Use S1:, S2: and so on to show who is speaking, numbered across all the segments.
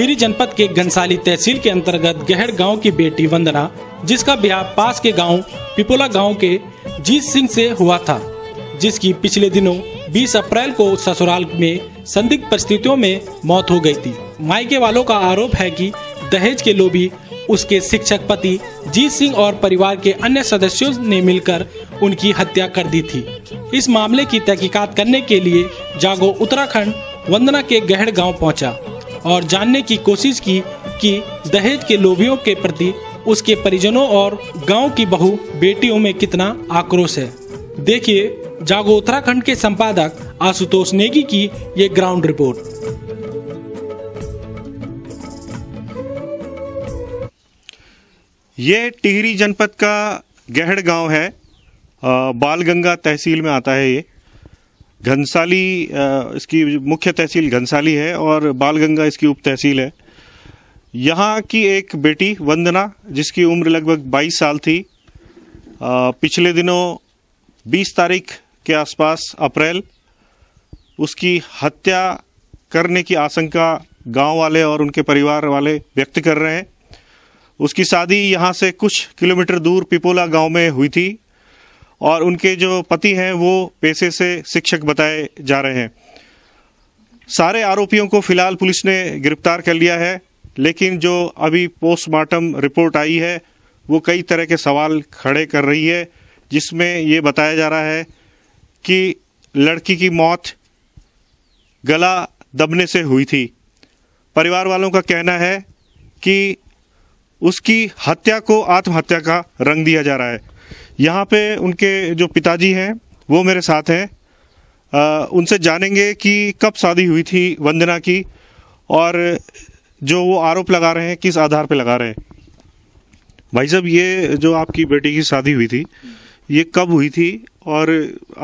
S1: टिहरी जनपद के घनसाली तहसील के अंतर्गत गहर गांव की बेटी वंदना जिसका ब्याह पास के गांव पिपोला गांव के जीत सिंह से हुआ था जिसकी पिछले दिनों 20 अप्रैल को ससुराल में संदिग्ध परिस्थितियों में मौत हो गई थी मायके वालों का आरोप है कि दहेज के लोभी उसके शिक्षक पति जीत सिंह और परिवार के अन्य सदस्यों ने मिलकर उनकी हत्या कर दी थी इस मामले की तहकीकात करने के लिए जागो उत्तराखंड वंदना के गहड़ गांव पहुंचा और जानने की कोशिश की कि दहेज के लोभियों के प्रति उसके परिजनों और गांव की बहु बेटियों में कितना आक्रोश है देखिए जागो उत्तराखंड के संपादक आशुतोष नेगी की ये ग्राउंड रिपोर्ट
S2: ये टिहरी जनपद का गहड़ गांव है बाल गंगा तहसील में आता है ये घनसाली इसकी मुख्य तहसील घनसाली है और बाल गंगा इसकी उप तहसील है यहाँ की एक बेटी वंदना जिसकी उम्र लगभग 22 साल थी पिछले दिनों 20 तारीख के आसपास अप्रैल उसकी हत्या करने की आशंका गांव वाले और उनके परिवार वाले व्यक्त कर रहे हैं उसकी शादी यहाँ से कुछ किलोमीटर दूर पिपोला गांव में हुई थी और उनके जो पति हैं वो पैसे से शिक्षक बताए जा रहे हैं सारे आरोपियों को फिलहाल पुलिस ने गिरफ्तार कर लिया है लेकिन जो अभी पोस्टमार्टम रिपोर्ट आई है वो कई तरह के सवाल खड़े कर रही है जिसमें ये बताया जा रहा है कि लड़की की मौत गला दबने से हुई थी परिवार वालों का कहना है कि उसकी हत्या को आत्महत्या का रंग दिया जा रहा है यहाँ पे उनके जो पिताजी हैं वो मेरे साथ हैं उनसे जानेंगे कि कब शादी हुई थी वंदना की और जो वो आरोप लगा रहे हैं किस आधार पे लगा रहे हैं भाई साहब ये जो आपकी बेटी की शादी हुई थी ये कब हुई थी और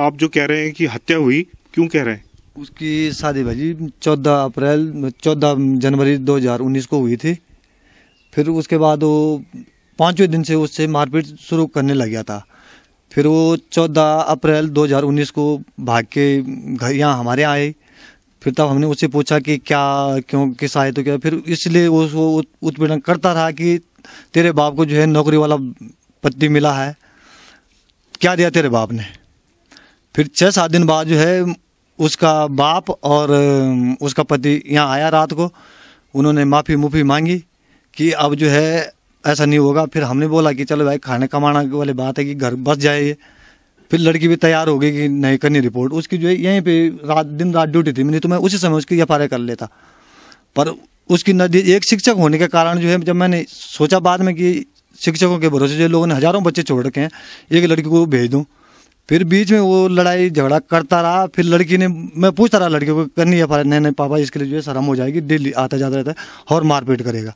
S2: आप जो कह रहे हैं कि हत्या हुई क्यों कह रहे हैं
S3: उसकी शादी भाई चौदह अप्रैल चौदह जनवरी 2019 को हुई थी फिर उसके बाद वो पाँचवें दिन से उससे मारपीट शुरू करने लग गया था फिर वो चौदह अप्रैल 2019 को भाग के घर यहाँ हमारे आए फिर तब हमने उससे पूछा कि क्या क्यों किस आए तो क्या फिर इसलिए वो उसको उत्पीड़न करता रहा कि तेरे बाप को जो है नौकरी वाला पति मिला है क्या दिया तेरे बाप ने फिर छः सात दिन बाद जो है उसका बाप और उसका पति यहाँ आया रात को उन्होंने माफ़ी मुफ़ी मांगी कि अब जो है ऐसा नहीं होगा फिर हमने बोला कि चलो भाई खाने कमाना वाली बात है कि घर बस जाए फिर लड़की भी तैयार हो गई कि नहीं करनी रिपोर्ट उसकी जो है यहीं पे रात दिन रात ड्यूटी थी मैंने तो मैं उसी समय उसकी एफ कर लेता पर उसकी नदी एक शिक्षक होने के कारण जो है जब मैंने सोचा बाद में कि शिक्षकों के भरोसे जो लोगों ने हज़ारों बच्चे छोड़ रखे हैं एक लड़की को भेज दूँ फिर बीच में वो लड़ाई झगड़ा करता रहा फिर लड़की ने मैं पूछता रहा लड़की को करनी एफ नहीं नहीं पापा इसके लिए जो है शर्म हो जाएगी डेली आता जाता रहता है और मारपीट करेगा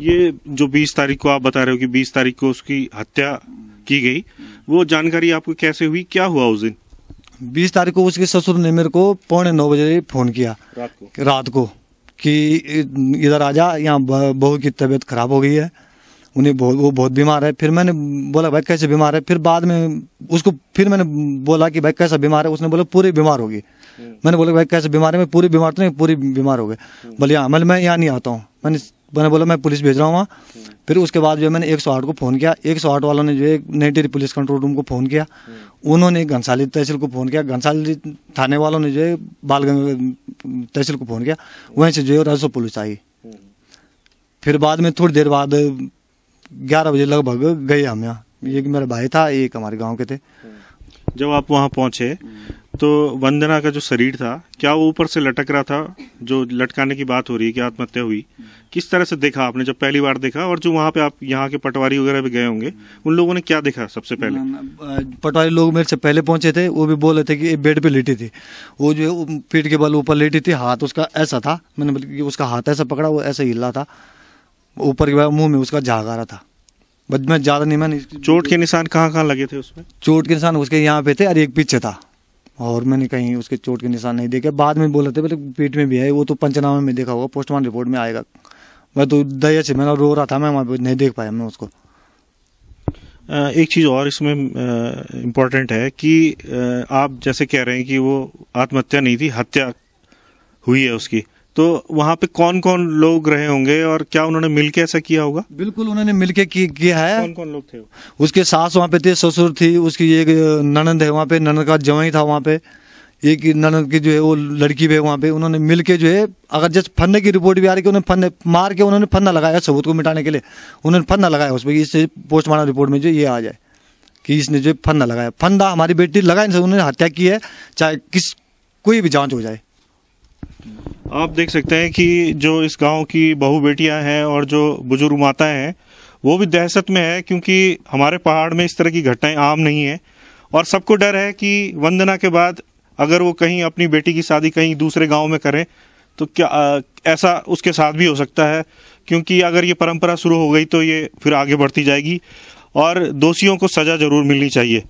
S2: ये जो 20 तारीख को आप बता रहे हो कि 20 तारीख को उसकी हत्या की गई वो जानकारी आपको कैसे हुई क्या हुआ उस दिन
S3: 20 तारीख को उसके ससुर ने मेरे को पौने नौ बजे फोन किया रात को रात को कि इधर आ जा यहाँ बहू की तबीयत खराब हो गई है उन्हें बहुत वो बहुत बीमार है फिर मैंने बोला भाई कैसे बीमार है फिर बाद में उसको फिर मैंने बोला कि भाई कैसा बीमार है उसने बोला पूरी बीमार होगी हम्म। मैंने बोला भाई कैसे बीमार है मैं पूरी बीमार तो नहीं पूरी बीमार हो गई हम्म। बोले हाँ मैं यहाँ नहीं आता हूँ मैंने मैंने बोला मैं पुलिस भेज रहा हूँ वहाँ हम्म। फिर उसके बाद जो मैंने एक सौ आठ को फ़ोन किया एक सौ आठ वालों ने जो है नेटेरी पुलिस कंट्रोल रूम को फ़ोन किया हम्म। उन्होंने घनसाली तहसील को फ़ोन किया घनसाली थाने वालों ने जो है बाल तहसील को फ़ोन किया वहीं से जो है राजस्व पुलिस आई हम्म। फिर बाद में थोड़ी देर बाद ग्यारह बजे लगभग गए हम यहाँ एक मेरा भाई था एक हमारे गाँव के थे
S2: जब आप वहाँ पहुंचे तो वंदना का जो शरीर था क्या वो ऊपर से लटक रहा था जो लटकाने की बात हो रही है कि आत्महत्या हुई किस तरह से देखा आपने जब पहली बार देखा और जो वहाँ पे आप यहाँ के पटवारी वगैरह भी गए होंगे उन लोगों ने क्या देखा सबसे
S3: पहले पटवारी लोग मेरे से पहले पहुंचे थे वो भी बोल रहे थे कि बेड पे लेटी थी वो जो पीठ के बल ऊपर लेटी थी हाथ उसका ऐसा था मैंने बल्कि उसका हाथ ऐसा पकड़ा वो ऐसा हिला था ऊपर के बाद मुंह में उसका झाग आ रहा था बट मैं ज़्यादा नहीं मैंने चोट के निशान कहाँ कहाँ लगे थे उसमें चोट के निशान उसके यहाँ पे थे और एक पीछे था और मैंने कहीं उसके चोट के निशान नहीं देखे बाद में बोला थे बोले पेट में भी है वो तो पंचनामे में देखा होगा पोस्टमार्टम रिपोर्ट में आएगा मैं तो दया से मैंने रो रहा था मैं वहाँ पर नहीं देख पाया मैं उसको
S2: एक चीज़ और इसमें इम्पोर्टेंट है कि आप जैसे कह रहे हैं कि वो आत्महत्या नहीं थी हत्या हुई है उसकी तो वहाँ पे कौन कौन लोग रहे होंगे और क्या उन्होंने मिलके ऐसा किया होगा बिल्कुल उन्होंने
S3: मिलके किया है कौन कौन लोग थे उसके सास वहाँ पे थे ससुर थी उसकी एक ननद है वहाँ पे ननद का जवाई था वहाँ पे एक ननद की जो है वो लड़की भी है वहाँ पे उन्होंने मिल के जो है अगर जैसे फन्ने की रिपोर्ट भी आ रही कि उन्होंने फंदे मार के उन्होंने फन्ना लगाया सबूत को मिटाने के लिए उन्होंने फन्ना लगाया उस पर इस पोस्टमार्टम रिपोर्ट में जो ये आ जाए कि इसने जो फन्ना लगाया फंदा हमारी बेटी लगा उन्होंने हत्या की है चाहे किस
S2: कोई भी जाँच हो जाए आप देख सकते हैं कि जो इस गांव की बहु बेटियां हैं और जो बुजुर्ग माताएं हैं वो भी दहशत में है क्योंकि हमारे पहाड़ में इस तरह की घटनाएं आम नहीं है और सबको डर है कि वंदना के बाद अगर वो कहीं अपनी बेटी की शादी कहीं दूसरे गांव में करें तो क्या आ, ऐसा उसके साथ भी हो सकता है क्योंकि अगर ये परंपरा शुरू हो गई तो ये फिर आगे बढ़ती जाएगी और दोषियों को सज़ा ज़रूर मिलनी चाहिए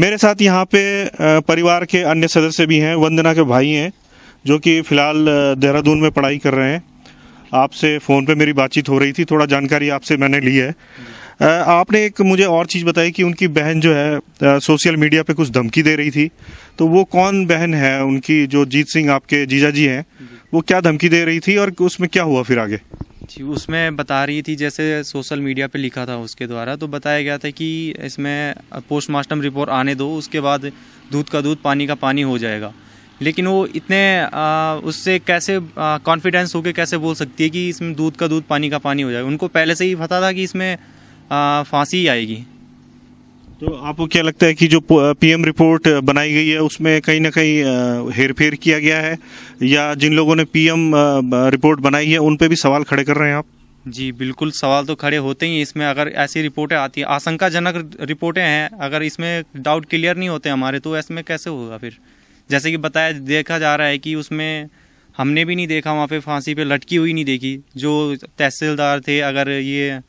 S2: मेरे साथ यहाँ पे परिवार के अन्य सदस्य भी हैं वंदना के भाई हैं जो कि फ़िलहाल देहरादून में पढ़ाई कर रहे हैं आपसे फ़ोन पे मेरी बातचीत हो रही थी थोड़ा जानकारी आपसे मैंने ली है आपने एक मुझे और चीज़ बताई कि उनकी बहन जो है सोशल मीडिया पे कुछ धमकी दे रही थी तो वो कौन बहन है उनकी जो जीत सिंह आपके जीजा जी हैं वो क्या धमकी दे रही थी और उसमें क्या हुआ फिर आगे
S1: जी उसमें बता रही थी जैसे सोशल मीडिया पे लिखा था उसके द्वारा तो बताया गया था कि इसमें पोस्टमार्टम रिपोर्ट आने दो उसके बाद दूध का दूध पानी का पानी हो जाएगा लेकिन वो इतने आ, उससे कैसे कॉन्फिडेंस होके कैसे बोल सकती है कि इसमें दूध का दूध पानी का पानी हो जाए उनको पहले से ही पता था कि इसमें फांसी ही आएगी
S2: तो आपको क्या लगता है कि जो पीएम रिपोर्ट बनाई गई है उसमें कहीं ना कहीं हेर फेर किया गया है या जिन लोगों ने पीएम रिपोर्ट बनाई है उन पे भी सवाल खड़े कर रहे हैं आप
S1: जी बिल्कुल सवाल तो खड़े होते ही इसमें अगर ऐसी रिपोर्टें आती हैं आशंकाजनक रिपोर्टें हैं अगर इसमें डाउट क्लियर नहीं होते हमारे तो ऐसे में कैसे होगा फिर जैसे कि बताया देखा जा रहा है कि उसमें हमने भी नहीं देखा वहाँ पे फांसी पे लटकी हुई नहीं देखी जो तहसीलदार थे अगर ये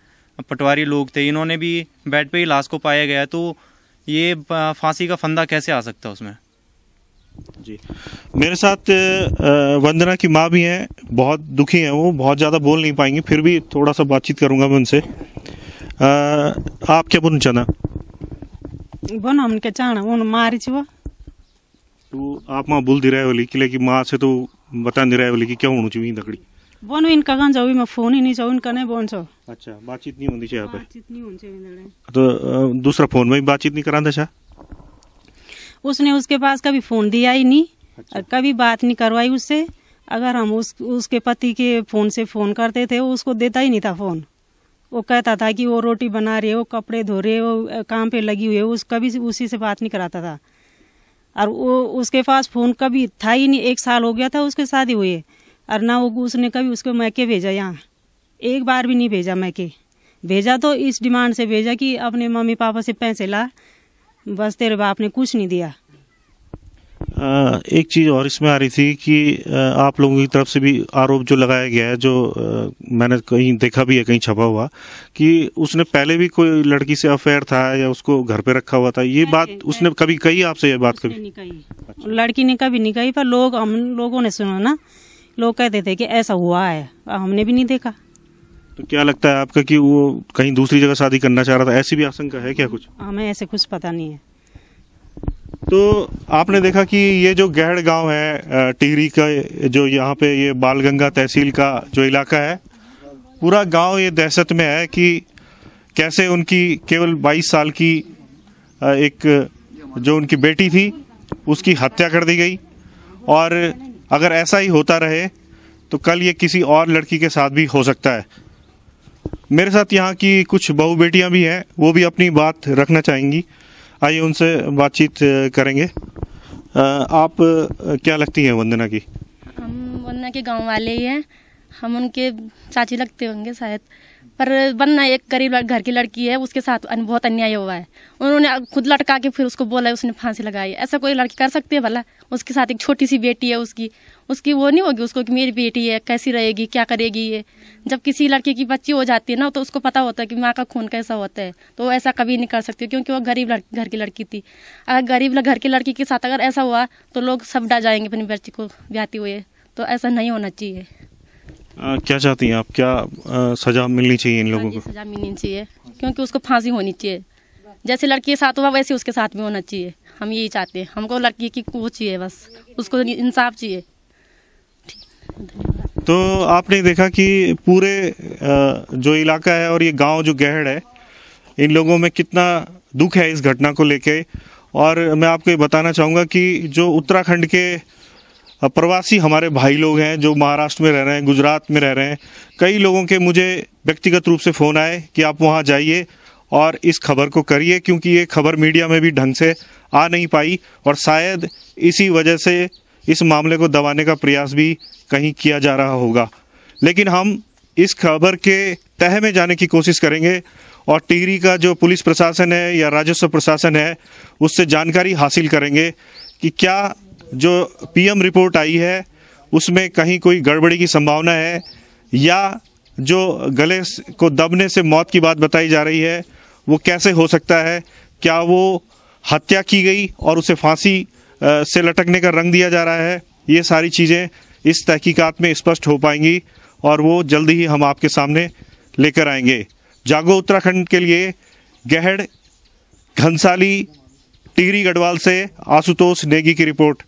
S1: पटवारी लोग थे इन्होंने भी बेड पे ही लाश को पाया गया तो ये फांसी का फंदा कैसे आ सकता उसमें
S2: जी मेरे साथ वंदना की माँ भी हैं बहुत दुखी हैं वो बहुत ज़्यादा बोल नहीं पाएंगी फिर भी थोड़ा सा बातचीत करूँगा मैं उनसे आप क्या बोलना चाहना
S4: बोन हमके चाहना उन मारी छुआ
S2: तो आप मां बोल दिराय वाली किले की मां से तो बता नहीं रहे वाली की क्या होना चाहिए दकड़ी
S4: बोन इन कहाँ जाऊं मैं फोन ही नहीं जाऊं इनका नहीं बोन सो
S2: अच्छा बातचीत नहीं होनी चाहिए यहां तो दूसरा फोन में बातचीत नहीं करांदा था
S4: उसने उसके पास कभी फोन दिया ही नहीं अच्छा। कभी बात नहीं करवाई उससे अगर हम उस उसके पति के फोन से फोन करते थे वो उसको देता ही नहीं था फोन वो कहता था कि वो रोटी बना रही है वो कपड़े धो रहे हो काम पे लगी हुई है उस कभी उसी से बात नहीं कराता था और वो उसके पास फ़ोन कभी था ही नहीं एक साल हो गया था उसके शादी हुए और ना वो उसने कभी उसको मैके भेजा यहाँ एक बार भी नहीं भेजा मैके भेजा तो इस डिमांड से भेजा कि अपने मम्मी पापा से पैसे ला बस तेरे बाप ने कुछ नहीं दिया
S2: एक चीज़ और इसमें आ रही थी कि आप लोगों की तरफ से भी आरोप जो लगाया गया है जो मैंने कहीं देखा भी है कहीं छपा हुआ कि उसने पहले भी कोई लड़की से अफेयर था या उसको घर पे रखा हुआ था ये बात उसने कभी कही आपसे ये बात कभी
S4: नहीं कही अच्छा। लड़की ने कभी नहीं कही पर लोग हम लोगों ने सुना ना लोग कहते थे कि ऐसा हुआ है हमने भी नहीं देखा
S2: तो क्या लगता है आपका कि वो कहीं दूसरी जगह शादी करना चाह रहा था ऐसी भी आशंका है क्या कुछ
S4: हमें ऐसे कुछ पता नहीं है
S2: तो आपने देखा कि ये जो गहड़ गांव है टिहरी का जो यहाँ पे ये बालगंगा तहसील का जो इलाका है पूरा गांव ये दहशत में है कि कैसे उनकी केवल 22 साल की एक जो उनकी बेटी थी उसकी हत्या कर दी गई और अगर ऐसा ही होता रहे तो कल ये किसी और लड़की के साथ भी हो सकता है मेरे साथ यहाँ की कुछ बहू बेटियाँ भी हैं वो भी अपनी बात रखना चाहेंगी आइए उनसे बातचीत करेंगे आप क्या लगती हैं वंदना की
S4: हम वंदना के गांव वाले ही हैं हम उनके चाची लगते होंगे शायद पर वंदना एक गरीब घर की लड़की है उसके साथ बहुत अन्याय हुआ है उन्होंने खुद लटका के फिर उसको बोला उसने फांसी लगाई ऐसा कोई लड़की कर सकती है भला उसके साथ एक छोटी सी बेटी है उसकी उसकी वो नहीं होगी उसको कि मेरी बेटी है कैसी रहेगी क्या करेगी ये जब किसी लड़की की बच्ची हो जाती है ना तो उसको पता होता है कि माँ का खून कैसा होता है तो वो ऐसा कभी नहीं कर सकती क्योंकि वो गरीब घर की लड़की थी अगर गरीब घर की लड़की के साथ अगर ऐसा हुआ तो लोग सब डर जाएंगे अपनी बच्ची को ब्याती हुए तो ऐसा नहीं होना चाहिए
S2: आ, क्या चाहती हैं आप क्या आ, सजा मिलनी चाहिए इन हाँ लोगों को
S4: सजा मिलनी चाहिए क्योंकि उसको फांसी होनी चाहिए जैसे लड़की के साथ हुआ वैसे उसके साथ भी होना चाहिए हम यही चाहते हैं हमको लड़की की वो चाहिए बस उसको इंसाफ चाहिए
S2: तो आपने देखा कि पूरे जो इलाका है और ये गांव जो गहड़ है इन लोगों में कितना दुख है इस घटना को लेके और मैं आपको ये बताना चाहूँगा कि जो उत्तराखंड के प्रवासी हमारे भाई लोग हैं जो महाराष्ट्र में रह रहे हैं गुजरात में रह रहे हैं कई लोगों के मुझे व्यक्तिगत रूप से फ़ोन आए कि आप वहाँ जाइए और इस खबर को करिए क्योंकि ये खबर मीडिया में भी ढंग से आ नहीं पाई और शायद इसी वजह से इस मामले को दबाने का प्रयास भी कहीं किया जा रहा होगा लेकिन हम इस खबर के तह में जाने की कोशिश करेंगे और टिहरी का जो पुलिस प्रशासन है या राजस्व प्रशासन है उससे जानकारी हासिल करेंगे कि क्या जो पीएम रिपोर्ट आई है उसमें कहीं कोई गड़बड़ी की संभावना है या जो गले को दबने से मौत की बात बताई जा रही है वो कैसे हो सकता है क्या वो हत्या की गई और उसे फांसी से लटकने का रंग दिया जा रहा है ये सारी चीज़ें इस तहकीकात में स्पष्ट हो पाएंगी और वो जल्दी ही हम आपके सामने लेकर आएंगे जागो उत्तराखंड के लिए गहड़ घनसाली टिगरी गढ़वाल से आशुतोष नेगी की रिपोर्ट